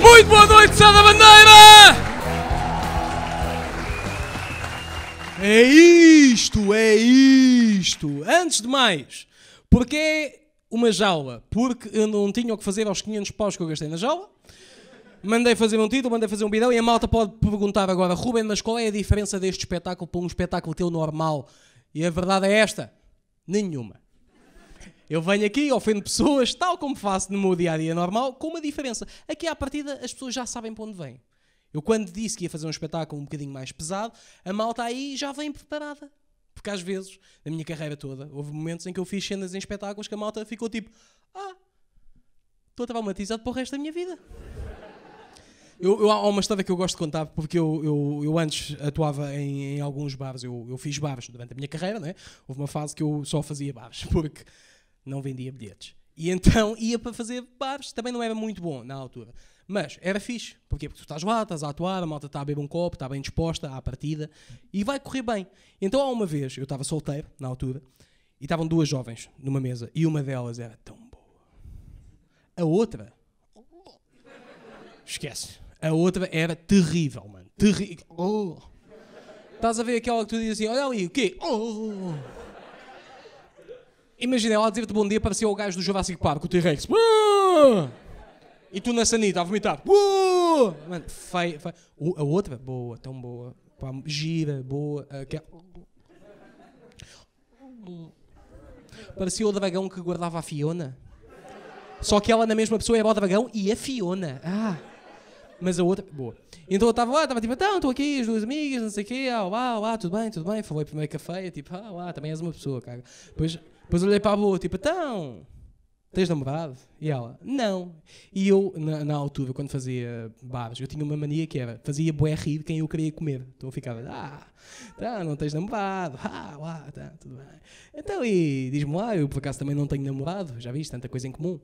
Muito boa noite, Sá Bandeira! É isto, é isto. Antes de mais, porque é uma jaula? Porque eu não tinha o que fazer aos 500 paus que eu gastei na jaula. Mandei fazer um título, mandei fazer um bidão e a malta pode perguntar agora, Ruben, mas qual é a diferença deste espetáculo para um espetáculo teu normal? E a verdade é esta: nenhuma. Eu venho aqui, ofendo pessoas, tal como faço no meu dia a dia normal, com uma diferença. Aqui à partida as pessoas já sabem para onde vêm. Eu quando disse que ia fazer um espetáculo um bocadinho mais pesado, a malta aí já vem preparada. Porque às vezes, na minha carreira toda, houve momentos em que eu fiz cenas em espetáculos que a malta ficou tipo, ah, estou traumatizado para o resto da minha vida. Eu, eu, há uma história que eu gosto de contar, porque eu, eu, eu antes atuava em, em alguns bares, eu, eu fiz bares durante a minha carreira, né? houve uma fase que eu só fazia bares, porque não vendia bilhetes. E então ia para fazer bares, também não era muito bom na altura. Mas era fixe. Porquê? Porque tu estás lá, estás a atuar, a malta está a beber um copo, está bem disposta à partida e vai correr bem. Então, há uma vez, eu estava solteiro, na altura, e estavam duas jovens numa mesa e uma delas era tão boa. A outra. Esquece. A outra era terrível, mano. Terrível. Oh. Estás a ver aquela que tu dizes assim: olha ali, o quê? Oh. Imagina ela dizer-te bom dia, parecia o gajo do Jurassic Park, o T-Rex. Ah! E tu na sanita a vomitar. Uh! Mano, feio, a outra, boa, tão boa. Pá, gira, boa. Aquela. Eh, é- Parecia o dragão que guardava a Fiona. Só que ela na mesma pessoa é o dragão e a Fiona. Ah! Mas a outra. Boa. Então eu estava lá, estava tipo, então, estou aqui, as duas amigas, não sei o quê, ah, ah ah tudo bem, tudo bem. Falei primeiro café, tipo, ah, ah também és uma pessoa, cara. Depois, depois olhei para a boa, tipo, então. Tens namorado? E ela, não. E eu, na, na altura, quando fazia bares, eu tinha uma mania que era, fazia bué rir quem eu queria comer. Então eu ficava, ah, tá, não tens namorado, ah, lá, tá, tudo bem. Então, e diz-me lá, eu por acaso também não tenho namorado, já viste, tanta coisa em comum.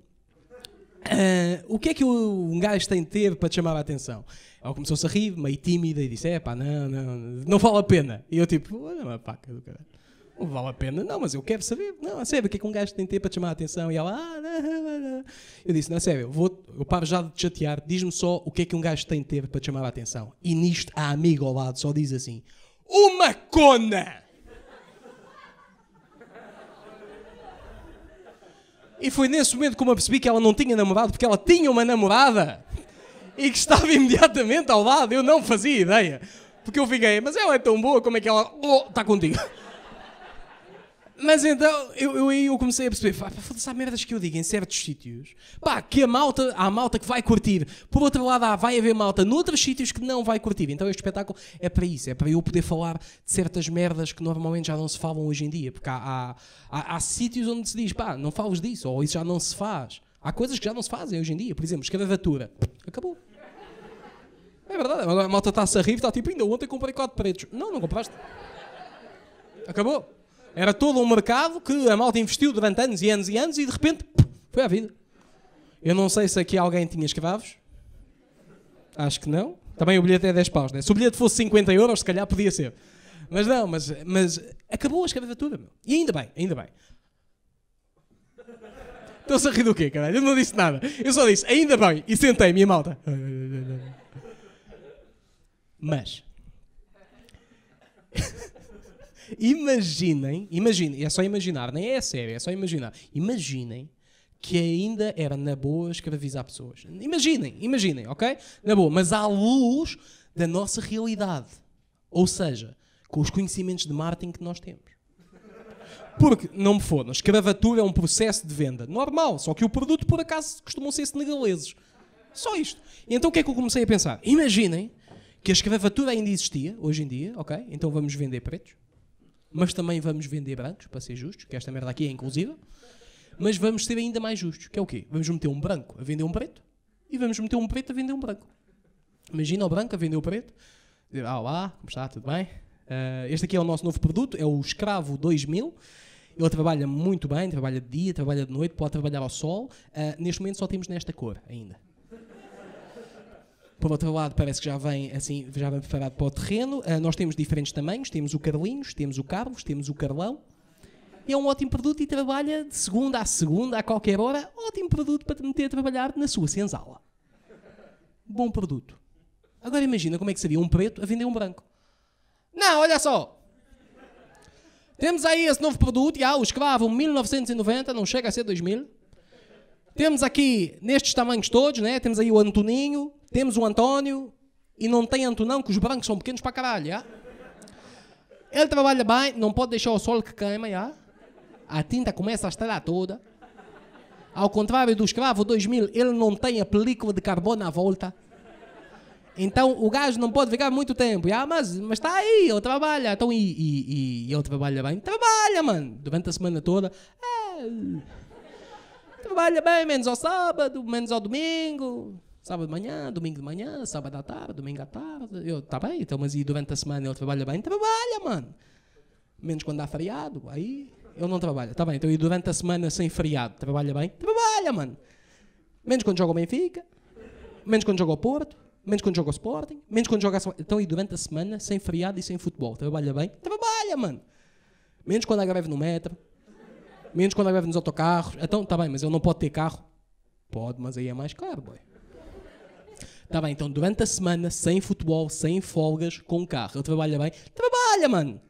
Uh, o que é que um gajo tem de ter para te chamar a atenção? Ela começou-se a rir, meio tímida, e disse: É pá, não, não, não vale a pena. E eu, tipo, olha uma paca do caralho. Não vale a pena, não, mas eu quero saber. Não, a sério, o que é que um gajo tem tempo para te chamar a atenção? E ela, ah, não, não, não. Eu disse, não, a sério, eu, vou, eu paro já de te chatear, diz-me só o que é que um gajo tem tempo para te chamar a atenção. E nisto, a amiga ao lado só diz assim: Uma cona! E foi nesse momento que eu me apercebi que ela não tinha namorado, porque ela tinha uma namorada e que estava imediatamente ao lado. Eu não fazia ideia. Porque eu fiquei, mas ela é tão boa, como é que ela oh, está contigo? Mas então eu, eu, eu comecei a perceber, pá, foda-se, há merdas que eu digo em certos sítios, pá, que a malta, há malta que vai curtir, por outro lado, há, vai haver malta noutros sítios que não vai curtir. Então este espetáculo é para isso, é para eu poder falar de certas merdas que normalmente já não se falam hoje em dia, porque há, há, há, há sítios onde se diz, pá, não falas disso, ou isso já não se faz. Há coisas que já não se fazem hoje em dia, por exemplo, escravatura. Acabou. É verdade, agora a malta está-se a rir, está tipo, ainda ontem comprei quatro pretos. Não, não compraste. Acabou. Era todo um mercado que a malta investiu durante anos e anos e anos e de repente foi à vida. Eu não sei se aqui alguém tinha escravos. Acho que não. Também o bilhete é 10 paus, né? Se o bilhete fosse 50 euros, se calhar podia ser. Mas não, mas, mas acabou a escravatura, meu. E ainda bem, ainda bem. Estou se a rir do quê, caralho? Eu não disse nada. Eu só disse, ainda bem. E sentei-me, a malta. Mas. Imaginem, imaginem, é só imaginar, nem é sério, é só imaginar. Imaginem que ainda era na boa escravizar pessoas. Imaginem, imaginem, ok? Na boa, mas à luz da nossa realidade. Ou seja, com os conhecimentos de marketing que nós temos. Porque, não me fodam, escravatura é um processo de venda. Normal, só que o produto, por acaso, costumam ser senegaleses. Só isto. então o que é que eu comecei a pensar? Imaginem que a escravatura ainda existia, hoje em dia, ok? Então vamos vender pretos mas também vamos vender brancos, para ser justos, que esta merda aqui é inclusiva. Mas vamos ser ainda mais justos, que é o quê? Vamos meter um branco a vender um preto e vamos meter um preto a vender um branco. Imagina o branco a vender o preto. Ah, olá, como está? Tudo bem? Uh, este aqui é o nosso novo produto, é o Escravo 2000. Ele trabalha muito bem, trabalha de dia, trabalha de noite, pode trabalhar ao sol. Uh, neste momento só temos nesta cor ainda. Por outro lado, parece que já vem assim, já vem preparado para o terreno. Uh, nós temos diferentes tamanhos, temos o Carlinhos, temos o Carlos, temos o Carlão. é um ótimo produto e trabalha de segunda a segunda, a qualquer hora, ótimo produto para te meter a trabalhar na sua senzala. Bom produto. Agora imagina como é que seria um preto a vender um branco. Não, olha só. Temos aí esse novo produto, já, ah, o escravo 1990, não chega a ser 2000. Temos aqui nestes tamanhos todos, né? Temos aí o Antoninho, temos o António e não tem Antonão, que os brancos são pequenos para caralho. Já? Ele trabalha bem, não pode deixar o sol que queima. Já? A tinta começa a estalar toda. Ao contrário do escravo 2000, ele não tem a película de carbono à volta. Então o gajo não pode ficar muito tempo. mas está aí, ele trabalha. Então, e, e, e, ele trabalha bem? Trabalha, mano. Durante a semana toda. É, trabalha bem, menos ao sábado, menos ao domingo. Sábado de manhã, domingo de manhã, sábado à tarde, domingo à tarde. Eu, tá bem, então, mas e durante a semana ele trabalha bem? Trabalha, mano! Menos quando há feriado, aí ele não trabalha. Tá bem, então e durante a semana sem feriado, trabalha bem? Trabalha, mano! Menos quando joga o Benfica, menos quando joga o Porto, menos quando joga o Sporting, menos quando joga a... Então e durante a semana sem feriado e sem futebol, trabalha bem? Trabalha, mano! Menos quando há greve no metro, menos quando há greve nos autocarros. Então, tá bem, mas ele não pode ter carro? Pode, mas aí é mais caro, boy. Está bem, então durante a semana, sem futebol, sem folgas, com o carro. Ele trabalha bem? Trabalha, mano!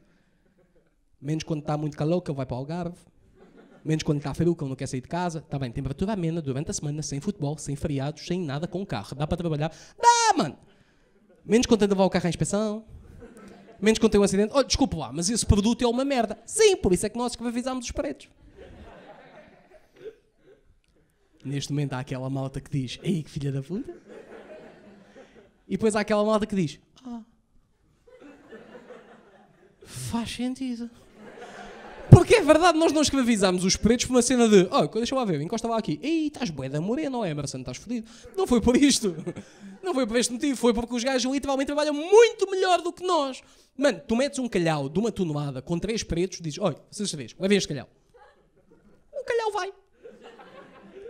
Menos quando está muito calor, que ele vai para o Algarve. Menos quando está frio, que ele não quer sair de casa. Está bem, temperatura amena durante a semana, sem futebol, sem feriados, sem nada, com o carro. Dá para trabalhar? Dá, mano! Menos quando tem de levar o carro à inspeção. Menos quando tem um acidente. oh desculpa lá, mas esse produto é uma merda. Sim, por isso é que nós escravizámos os pretos. Neste momento há aquela malta que diz: Ei, que filha da puta. E depois há aquela malta que diz: Ah, faz sentido. Porque é verdade, nós não escravizámos os pretos por uma cena de Oh, deixa lá ver, encosta lá aqui. Ei, estás bué da morena, é, Emerson, estás fodido. Não foi por isto. Não foi por este motivo, foi porque os gajos literalmente trabalham muito melhor do que nós. Mano, tu metes um calhau de uma tonelada com três pretos dizes Olha, vocês vai levem este calhau. O calhau vai.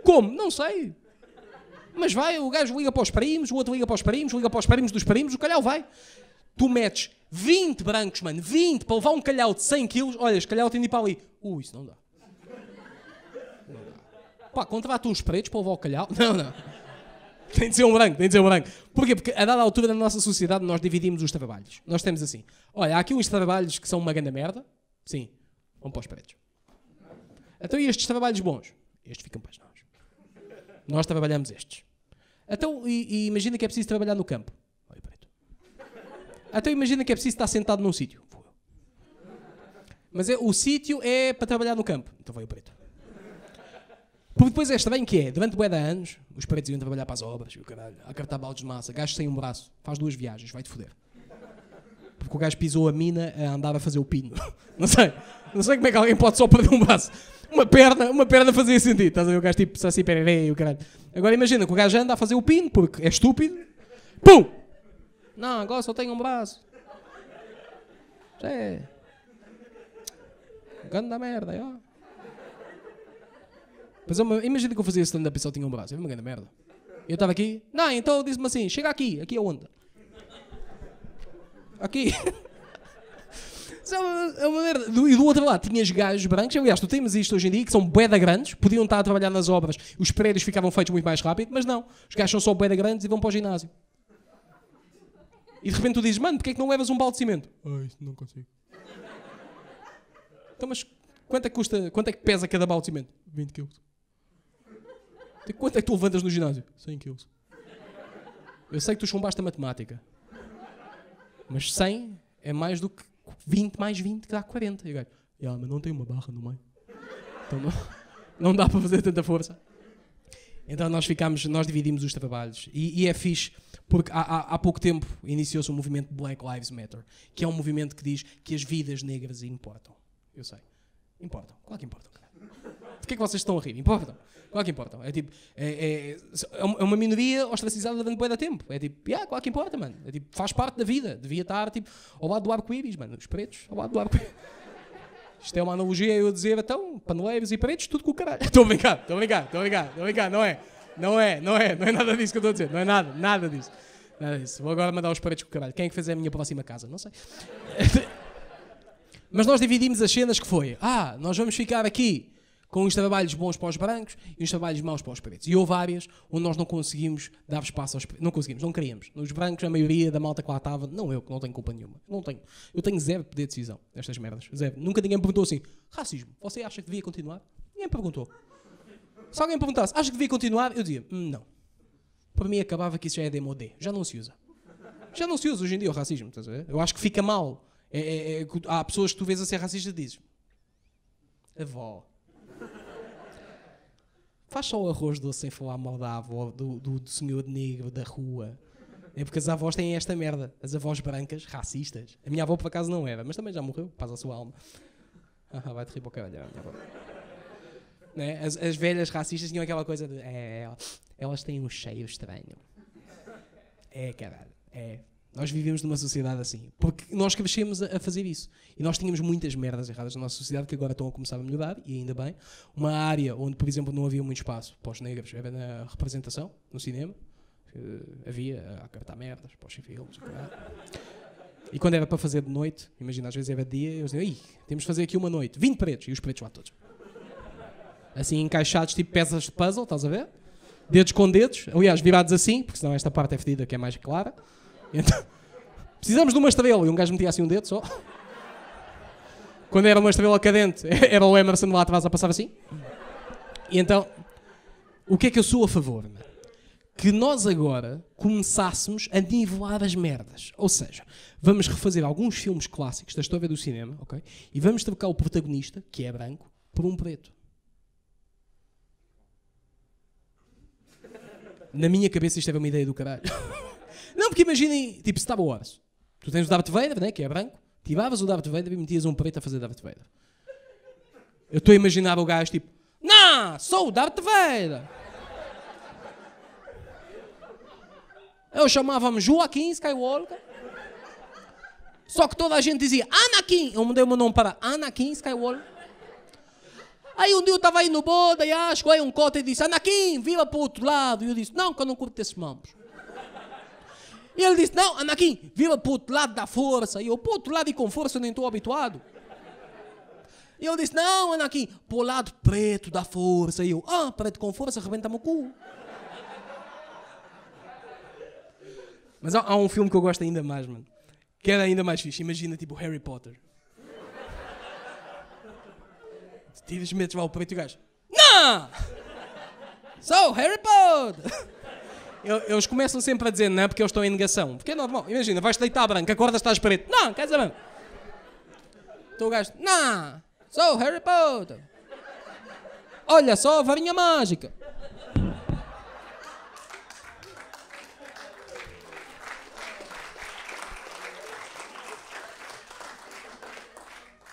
Como? Não sei. Mas vai, o gajo liga para os primos, o outro liga para os primos, liga para os primos dos primos, o calhau vai. Tu metes 20 brancos, mano, 20 para levar um calhau de 100 quilos. Olha, este calhau tem de ir para ali. Uh, isso não dá. Não dá. Pá, contrata uns pretos para levar o calhau. Não, não. Tem de ser um branco, tem de ser um branco. Porquê? Porque a dada altura da nossa sociedade nós dividimos os trabalhos. Nós temos assim: olha, há aqui uns trabalhos que são uma grande merda. Sim, vão para os pretos. Então e estes trabalhos bons? Estes ficam para nós. Nós trabalhamos estes. Então, e, e imagina que é preciso trabalhar no campo. Olha, preto. Então imagina que é preciso estar sentado num sítio. Mas é, o sítio é para trabalhar no campo. Então veio o preto. Porque depois é estranho que é, durante bué de anos, os pretos iam trabalhar para as obras, e o caralho, a cartar baldes de massa, gajo sem um braço, faz duas viagens, vai-te foder porque o gajo pisou a mina a eh, andar a fazer o pino. Não sei. Não sei como é que alguém pode só perder um braço. Uma perna, uma perna fazia sentido. Estás a ver o gajo tipo assim Pererê e o caralho. Agora imagina que o gajo anda a fazer o pino porque é estúpido. Pum! Não, agora só tenho um braço. Já é. Ganda merda, ó. Mas imagina que eu fazia stand-up e só tinha um braço. É uma grande merda. Eu estava aqui. Não, então disse-me assim: chega aqui. Aqui é onda. Aqui. É, é uma, merda. e do outro lado, tinhas gajos brancos. Aliás, tu temos isto hoje em dia, que são boeda grandes, podiam estar a trabalhar nas obras, os prédios ficavam feitos muito mais rápido, mas não. Os gajos são só boeda grandes e vão para o ginásio. E de repente tu dizes, mano, porquê é que não levas um balde de cimento? Ah, isso não consigo. Então, mas quanto é que custa, quanto é que pesa cada balde de cimento? 20 quilos. Quanto é que tu levantas no ginásio? 100 quilos. Eu sei que tu chumbaste a matemática. Mas 100 é mais do que 20 mais 20, que dá 40. E o gajo, yeah, mas não tem uma barra no meio. Então não, não dá para fazer tanta força. Então nós ficamos, nós dividimos os trabalhos. E, e é fixe, porque há, há, há pouco tempo iniciou-se o um movimento Black Lives Matter, que é um movimento que diz que as vidas negras importam. Eu sei. Importam. Claro que importam, De que é que vocês estão a rir? Importam. Claro que importam. É tipo, é, é, é, é uma minoria ostracizada durante bué da tempo. É tipo, yeah, claro que importa, mano. É tipo, faz parte da vida. Devia estar, tipo, ao lado do arco-íris, mano. Os pretos, ao lado do arco-íris. Isto é uma analogia eu dizer, então, paneleiros e pretos, tudo com o caralho. Estou a brincar, estou a brincar, estou a brincar, estou a brincar, não é. Não é, não é, não é nada disso que eu estou a dizer, não é nada, nada disso. Nada disso. Vou agora mandar os pretos com o caralho. Quem é que fez a minha próxima casa? Não sei. Mas nós dividimos as cenas que foi, ah, nós vamos ficar aqui com uns trabalhos bons para os brancos e uns trabalhos maus para os pretos. E houve áreas onde nós não conseguimos dar espaço aos Não conseguimos, não queríamos. Nos brancos, a maioria da malta que lá estava, não eu, que não tenho culpa nenhuma. Não tenho. Eu tenho zero poder de decisão nestas merdas. Zero. Nunca ninguém me perguntou assim: racismo, você acha que devia continuar? Ninguém me perguntou. Se alguém me perguntasse, acha que devia continuar? Eu dizia: hum, não. Para mim acabava que isso já é demodé. Já não se usa. Já não se usa hoje em dia o racismo, estás a ver? Eu acho que fica mal é, é, é há pessoas que tu vês a ser racista e dizes: Avó. Faz só o arroz doce sem falar mal da avó, do, do, do senhor negro da rua. É porque as avós têm esta merda. As avós brancas, racistas. A minha avó, por acaso, não era, mas também já morreu. Paz a sua alma. Ah, vai-te rir para o caralho. Né? As, as, velhas racistas tinham aquela coisa de. É, elas têm um cheio estranho. É, caralho. É, nós vivemos numa sociedade assim. Porque nós crescemos a fazer isso. E nós tínhamos muitas merdas erradas na nossa sociedade que agora estão a começar a melhorar, e ainda bem. Uma área onde, por exemplo, não havia muito espaço para os negros era na representação, no cinema. Eh, havia eh, a cartar merdas para os filmes. E quando era para fazer de noite, imagina, às vezes era dia, eu dizia, Ih, temos de fazer aqui uma noite, 20 pretos, e os pretos lá todos. Assim encaixados, tipo peças de puzzle, estás a ver? Dedos com dedos, aliás, virados assim, porque senão esta parte é fedida que é mais clara. Então, precisamos de uma estrela. E um gajo metia assim um dedo só. Quando era uma estrela cadente, era o Emerson lá atrás a passar assim. E então, o que é que eu sou a favor? Né? Que nós agora começássemos a nivelar as merdas. Ou seja, vamos refazer alguns filmes clássicos da história do cinema, ok? E vamos trocar o protagonista, que é branco, por um preto. Na minha cabeça isto era é uma ideia do caralho. Não, porque imaginem, tipo Star Wars. Tu tens o Darth Vader, né, que é branco, tiravas o Darth Vader e metias um preto a fazer Darth Vader. Eu estou a imaginar o gajo tipo, não, sou o Darth Vader. Eu chamava-me Joaquim Skywalker. Só que toda a gente dizia Anakin. Eu mudei o meu nome para Anakin Skywalker. Aí um dia eu estava aí no boda e acho que aí um cota e disse Anakin, vira para o outro lado. E eu disse, não, que eu não curto esses mambos. E ele disse: Não, Anakin, viva para o outro lado da força. E eu, para o outro lado e com força, eu nem estou habituado. E eu disse: Não, Anakin, para o lado preto da força. E eu, ah, preto com força, arrebenta-me o cu. Mas há, há, um filme que eu gosto ainda mais, mano. Que era ainda mais fixe. Imagina, tipo, Harry Potter. Tiras metes lá o preto e o gajo. Não! Sou Harry Potter! eles começam sempre a dizer não porque eu estou em negação. Porque é normal. Imagina, vais deitar branco, acordas, estás preto. Não, quer dizer branco. Tu gajo, não, sou Harry Potter. Olha só a varinha mágica.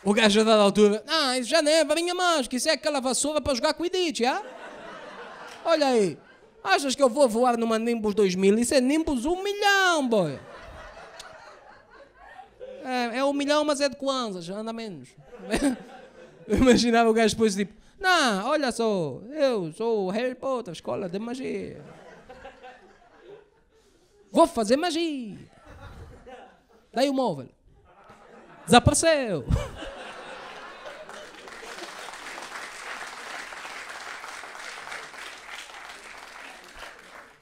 O gajo a dada altura, não isso já não é varinha mágica, isso é aquela vassoura para jogar com o Edith, Olha aí. Achas que eu vou voar numa Nimbus 2000? Isso é Nimbus 1 milhão, boy. É, é um milhão, mas é de Kwanzas, anda menos. Eu imaginava o gajo depois tipo, não, olha só, eu sou o Harry Potter, escola de magia. Vou fazer magia. Daí o móvel. Desapareceu.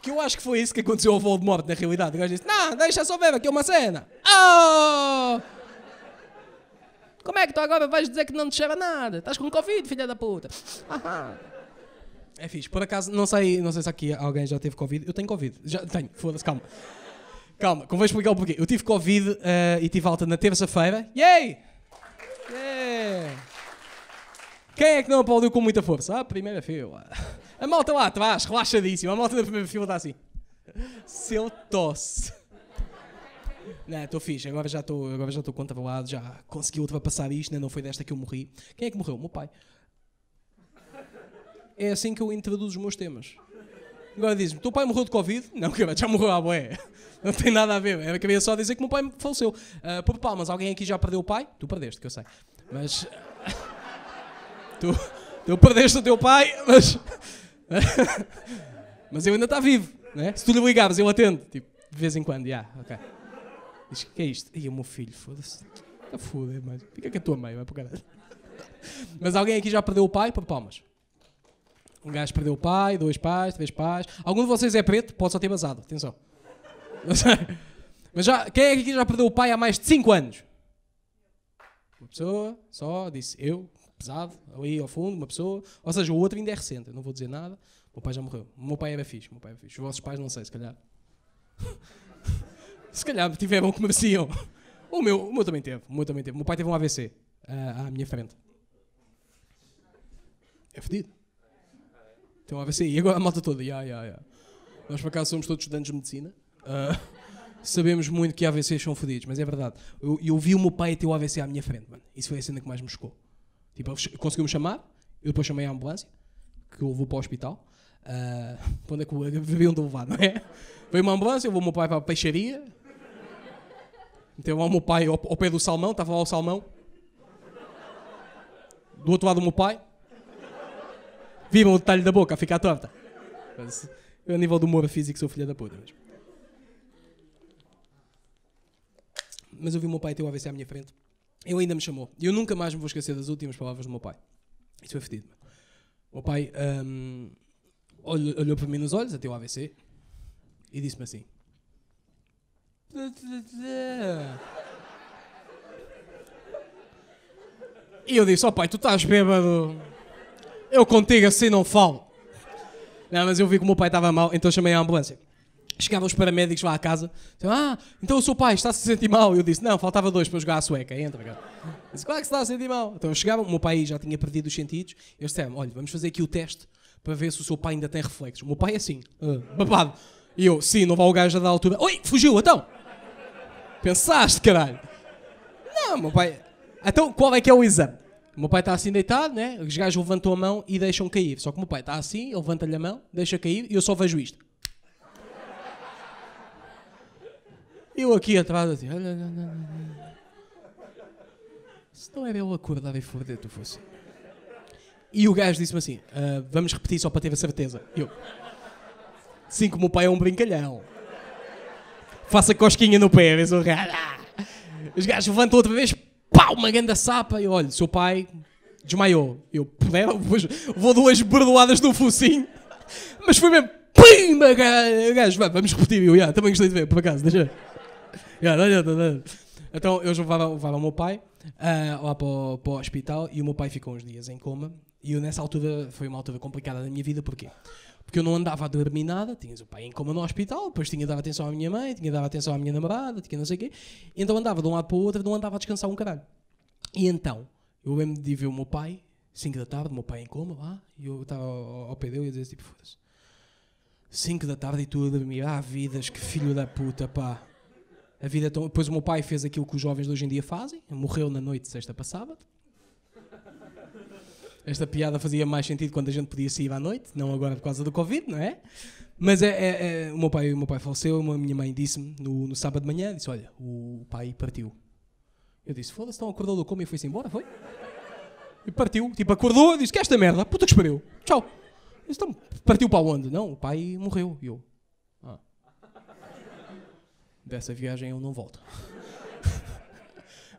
Que eu acho que foi isso que aconteceu ao Voldemort, na realidade. O gajo disse: Não, deixa só ver, aqui é uma cena. Oh! Como é que tu agora vais dizer que não te cheira nada? Estás com Covid, filha da puta. É fixe. Por acaso, não sei, não sei se aqui alguém já teve Covid. Eu tenho Covid. Já tenho. Foda-se, calma. Calma, convém explicar o porquê. Eu tive Covid uh, e tive alta na terça-feira. Yay! Yeah! Quem é que não aplaudiu com muita força? Ah, primeira fila. A malta lá atrás, relaxadíssima. A malta da primeira fila está assim. Seu tosse. Não, estou fixe, agora já estou, agora já estou controlado, já consegui ultrapassar isto, né? não foi desta que eu morri. Quem é que morreu? O meu pai. É assim que eu introduzo os meus temas. Agora diz-me, teu pai morreu de Covid? Não, já morreu à boé. Não tem nada a ver. Eu acabei só dizer que meu pai faleceu. Uh, ah, por palmas, alguém aqui já perdeu o pai? Tu perdeste, que eu sei. Mas tu, tu perdeste o teu pai, mas. mas eu ainda está vivo, né? Se tu lhe ligares eu atendo. Tipo, de vez em quando, já, yeah, ok. Diz, que é isto? E o meu filho, foda-se. Está foda, mas fica com é a tua mãe, vai para o caralho. Mas alguém aqui já perdeu o pai? Para palmas. Um gajo perdeu o pai, dois pais, três pais. Algum de vocês é preto? Pode só ter basado, atenção. Não sei. Mas já, quem é que aqui já perdeu o pai há mais de 5 anos? Uma pessoa só disse eu, pesado, ali ao fundo, uma pessoa. Ou seja, o outro ainda é recente, eu não vou dizer nada. O meu pai já morreu. O meu pai era fixe, meu pai era fixe. Os vossos pais, não sei, se calhar. se calhar tiveram tipo, é que mereciam. O meu, o meu também teve, o meu também teve. O meu pai teve um AVC uh, ah, à minha frente. É fedido. Tem um AVC. E agora a malta toda, yeah, yeah, yeah. Nós, por acaso, somos todos estudantes de medicina. Uh, sabemos muito que AVCs são fedidos mas é verdade. Eu, eu vi o meu pai ter o AVC à minha frente, mano. Isso foi a cena que mais me chocou. Tipo, conseguiu-me chamar, eu depois chamei a ambulância, que eu vou para o hospital. Uh, onde é que eu um de levar, não é? Veio uma ambulância, eu vou o meu pai para a peixaria. então lá o meu pai ao, ao pé do salmão, estava lá o salmão. Do outro lado o meu pai. Viram o detalhe da boca a ficar torta. Mas, eu, a nível do humor físico, sou filha da puta mesmo. Mas eu vi o meu pai ter o AVC à minha frente. Ele ainda me chamou. e Eu nunca mais me vou esquecer das últimas palavras do meu pai. Isso foi fedido. O meu pai um, olhou, olhou para mim nos olhos, até o AVC, e disse-me assim: E eu disse: Ó oh, pai, tu estás bêbado. Eu contigo assim não falo. Não, mas eu vi que o meu pai estava mal, então chamei a ambulância. Chegavam os paramédicos lá à casa, diziam, então, ah, então o seu pai está-se a sentir mal. Eu disse, não, faltava dois para jogar a sueca, entra cá. Disse, claro que se está a sentir mal. Então chegavam, o meu pai já tinha perdido os sentidos, eles disseram, olha, vamos fazer aqui o teste para ver se o seu pai ainda tem reflexos. O meu pai é assim, ah, babado. E eu, sim, não vá o gajo da altura. Oi, fugiu, então! Pensaste, caralho! Não, meu pai. Então, qual é que é o exame? O meu pai está assim deitado, né? Os gajos levantam a mão e deixam cair. Só que o meu pai está assim, levanta-lhe a mão, deixa cair e eu só vejo isto. Eu aqui atrás assim. Ah, se não era eu acordar e foder-te fosse. E o gajo disse-me assim: ah, vamos repetir só para ter a certeza. Eu. Sim, como o pai é um brincalhão. Faça cosquinha no pé, vês o gajo. Ah. Os gajos levantam outra vez, pau, uma grande sapa. E olha, seu pai desmaiou. Eu, pudera, vou duas bordoadas no focinho. Mas foi mesmo, pimba, gajo, vamos repetir. Eu, yeah, também gostei de ver, por acaso, deixa ver yeah, não adianta, não adianta. Então eu levava, o meu pai uh, lá para o, para o hospital e o meu pai ficou uns dias em coma. E eu nessa altura foi uma altura complicada da minha vida, porquê? Porque eu não andava a dormir nada, tinha o pai em coma no hospital, depois tinha de dar atenção à minha mãe, tinha de dar atenção à minha namorada, tinha não sei o quê. Então andava de um lado para o outro, não andava a descansar um caralho. E então, eu lembro de ver o meu pai, 5 da tarde, o meu pai em coma lá, e eu estava ao, ao pé dele e ia dizer tipo, foda-se. 5 da tarde e tu a dormir, ah, vidas, que filho da puta, pá. A vida é tão... Depois o meu pai fez aquilo que os jovens de hoje em dia fazem. Morreu na noite de sexta passada. Esta piada fazia mais sentido quando a gente podia sair à noite, não agora por causa do Covid, não é? Mas é, é, é o, meu pai, o meu pai faleceu, a minha mãe disse-me no, no, sábado de manhã, disse, olha, o pai partiu. Eu disse, foda-se, então acordou do coma e foi-se embora, foi? E partiu, tipo, acordou e disse, que é esta merda, puta que espereu, tchau. disse, então, partiu para onde? Não, o pai morreu. E eu, dessa tipo, viagem eu não volto.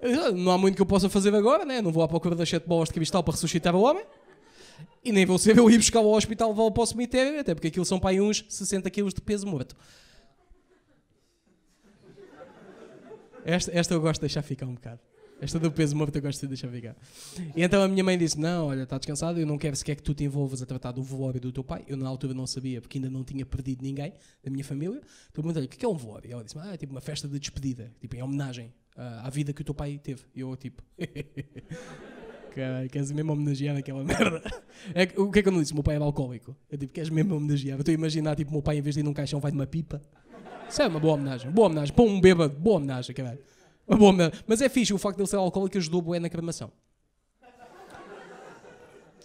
não há muito que eu possa fazer agora, né? Não vou à procura das sete bolas de cristal para ressuscitar o homem. E nem vou ser eu ir buscar ao hospital levá para o cemitério, até porque aquilo são para uns 60 quilos de peso morto. Esta, esta eu gosto de deixar ficar um bocado. Esta do peso morto, eu gosto de deixar ficar. E então a minha mãe disse: Não, olha, está descansado, eu não quero sequer que tu te envolvas a tratar do velório do teu pai. Eu na altura não sabia, porque ainda não tinha perdido ninguém da minha família. Então perguntei-lhe: O é que é um velório? E ela disse: Ah, é tipo uma festa de despedida, tipo em homenagem à, ah, à vida que o teu pai teve. E eu, tipo. Caralho, queres mesmo homenagear aquela merda? É, o que é que eu não disse? meu pai era alcoólico. Eu tipo, queres mesmo homenagear? Eu estou a imaginar, tipo, meu pai em vez de ir num caixão vai de uma pipa. Isso é uma boa homenagem. Boa homenagem. Para um bêbado, boa homenagem, caralho. Mas é fixe, o facto de ele ser alcoólico ajudou bué na cremação.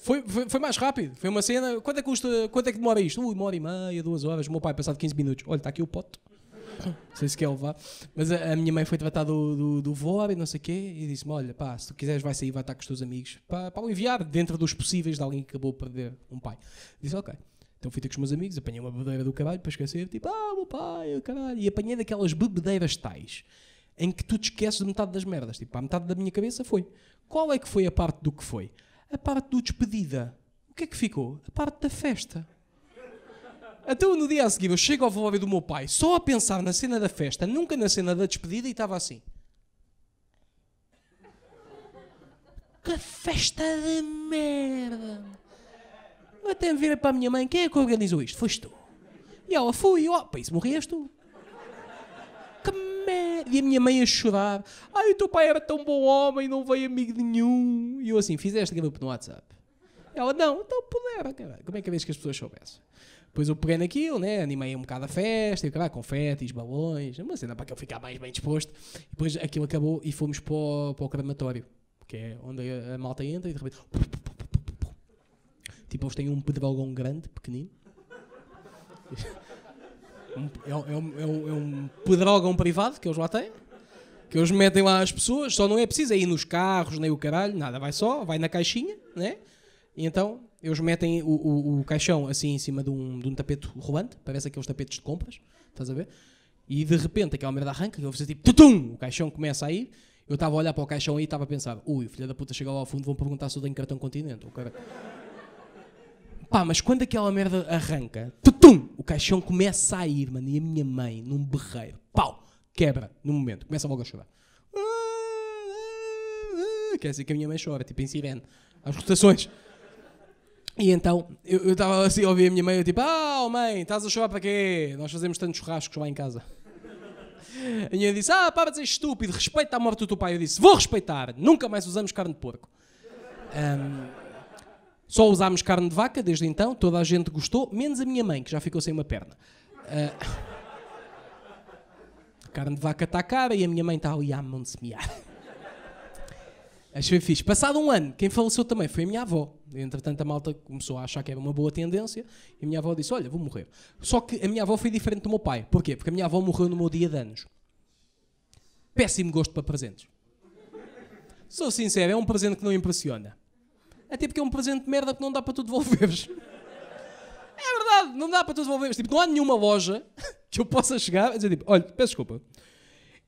Foi, foi, foi, mais rápido. Foi uma cena. Quanto é que custa? Quanto é que demora isto? Ui, uma hora e meia, duas horas. O meu pai, passado 15 minutos. Olha, está aqui o pote. Não sei se quer levar. Mas a, a minha mãe foi tratar do, do, do e não sei o quê. E disse-me: Olha, pá, se tu quiseres, vai sair, vai estar com os teus amigos. Para, para o enviar dentro dos possíveis de alguém que acabou de perder um pai. Disse: Ok. Então fui ter com os meus amigos, apanhei uma bebedeira do caralho para esquecer, tipo, ah, meu pai, o caralho. E apanhei daquelas bebedeiras tais em que tu te esqueces de metade das merdas. Tipo, a metade da minha cabeça foi. Qual é que foi a parte do que foi? A parte do despedida. O que é que ficou? A parte da festa. Então, no dia a seguir, eu chego ao velório do meu pai só a pensar na cena da festa, nunca na cena da despedida, e estava assim. Que festa de merda! Eu até me virei para a minha mãe: quem é que organizou isto? Foste tu. E ela: fui, ah, para isso morrias tu que merda! E a minha mãe a chorar. Ai, o teu pai era tão bom homem, não veio amigo nenhum. E eu assim, fizeste game up no WhatsApp. Ela, não, então pudera, caralho. Como é que é que as pessoas soubessem? Depois eu peguei naquilo, né? Animei um bocado a festa, e caralho, confetes, balões, uma cena para que eu ficar mais bem disposto. E depois aquilo acabou e fomos para o, para o crematório, que é onde a, malta entra e de repente. Tipo, eles têm um pedalgão grande, pequenino é, um, é, um, é um é pedrogão privado que eles lá têm, que eles metem lá as pessoas, só não é preciso é ir nos carros, nem o caralho, nada, vai só, vai na caixinha, né? E então eles metem o, o, o caixão assim em cima de um, de um tapete rolante, parece aqueles tapetes de compras, estás a ver? E de repente aquela merda arranca, que eu fiz tipo, tutum, o caixão começa a ir. Eu estava a olhar para o caixão aí e estava a pensar, ui, filha da puta, chegou lá ao fundo, vão perguntar se eu tenho cartão continente. O cara... Pá, mas quando aquela merda arranca, tutum, o caixão começa a ir, mano, e a minha mãe, num berreiro, pau, quebra, no momento, começa logo a chorar. Quer dizer é assim que a minha mãe chora, tipo em sirene, às rotações. E então, eu estava assim a ouvir a minha mãe, eu tipo, ah, oh, mãe, estás a chorar para quê? Nós fazemos tantos churrascos lá em casa. A minha mãe disse, ah, para de ser estúpido, respeita a morte do teu pai. Eu disse, vou respeitar, nunca mais usamos carne de porco. Um, só usámos carne de vaca desde então, toda a gente gostou, menos a minha mãe, que já ficou sem uma perna. Uh... Carne de vaca está cara e a minha mãe está ali a mão de semear. Achei fixe. Passado um ano, quem faleceu também foi a minha avó. Entretanto, a malta começou a achar que era uma boa tendência e a minha avó disse: Olha, vou morrer. Só que a minha avó foi diferente do meu pai. Porquê? Porque a minha avó morreu no meu dia de anos. Péssimo gosto para presentes. Sou sincero, é um presente que não impressiona. Até porque tipo é um presente de merda que não dá para tu devolveres. É verdade, não dá para tu devolveres. Tipo, não há nenhuma loja que eu possa chegar e dizer tipo, olha, peço desculpa,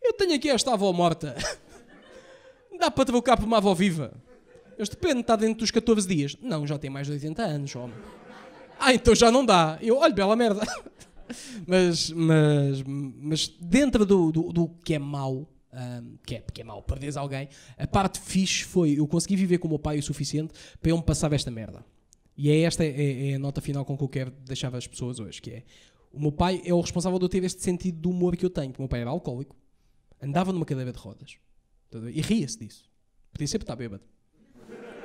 eu tenho aqui esta avó morta. dá para trocar por uma avó viva. Este pene está dentro dos 14 dias. Não, já tem mais de 80 anos, homem. Ah, então já não dá. Eu, olha, bela merda. mas, mas, mas dentro do, do, do que é mau, um, que, é, que é mau, perdes alguém. A parte fixe foi eu consegui viver com o meu pai o suficiente para eu me passar esta merda. E é esta é, é a nota final com que eu quero deixar as pessoas hoje, que é o meu pai é o responsável de eu ter este sentido do humor que eu tenho. O meu pai era alcoólico, andava numa cadeira de rodas tá e ria-se disso. Podia sempre estar bêbado.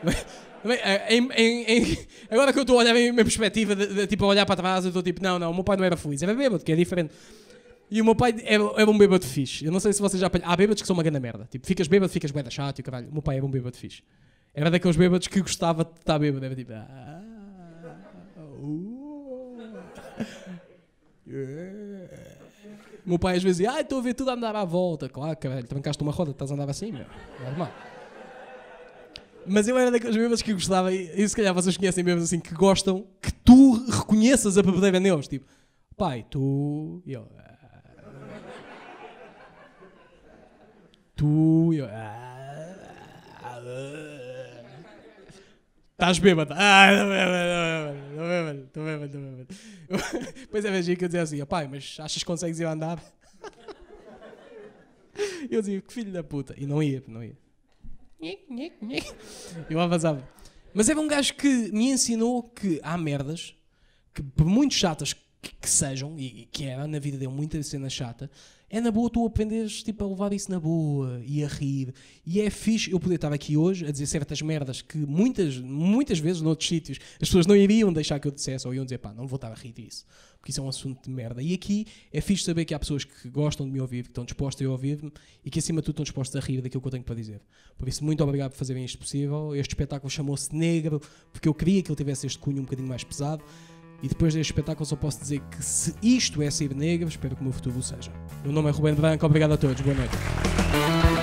em, em, em, agora que eu estou a olhar em minha perspectiva, de, de, tipo, a olhar para trás, eu estou tipo, não, não, o meu pai não era feliz, era bêbado, que é diferente. E o meu pai era, um bêbado fixe. Eu não sei se vocês já apanham. Há bêbados que são uma grande merda. Tipo, ficas bêbado, ficas bué da chato e o caralho. O meu pai é um bêbado fixe. Era daqueles bêbados que gostava de estar bêbado. Era tipo. O meu pai às vezes dizia, ah, estou a ver tudo a andar à volta. Claro, caralho, trancaste uma roda, estás a andar assim, meu. Normal. Mas eu era daqueles bêbados que gostava, e, e se calhar vocês conhecem bêbados assim, que gostam, que tu reconheças a bebedeira neles. Tipo, pai, tu. E eu, tu. Eu, Estás bêbado. Ah, estou bêbado, estou bêbado, estou bêbado, estou bêbado. Depois é vez que eu dizia assim, pai, mas achas que consegues ir andar? Eu dizia, que filho da puta. E não ia, não ia. Eu avançava. Mas era um gajo que me ensinou que há merdas que, por muito chatas que sejam, e, que era é, na vida deu muita cena chata, é na boa tu aprendes tipo, a levar isso na boa e a rir. E é fixe eu poder estar aqui hoje a dizer certas merdas que muitas, muitas vezes noutros sítios as pessoas não iriam deixar que eu dissesse ou iam dizer pá, não vou estar a rir disso, porque isso é um assunto de merda. E aqui é fixe saber que há pessoas que gostam de me ouvir, que estão dispostas a ouvir-me e que acima de tudo estão dispostas a rir daquilo que eu tenho para dizer. Por isso, muito obrigado por fazerem isto possível. Este espetáculo chamou-se Negro porque eu queria que ele tivesse este cunho um bocadinho mais pesado. E depois deste espetáculo só posso dizer que se isto é ser negro, espero que o meu futuro o seja. Meu nome é Ruben Branco, obrigado a todos, boa noite.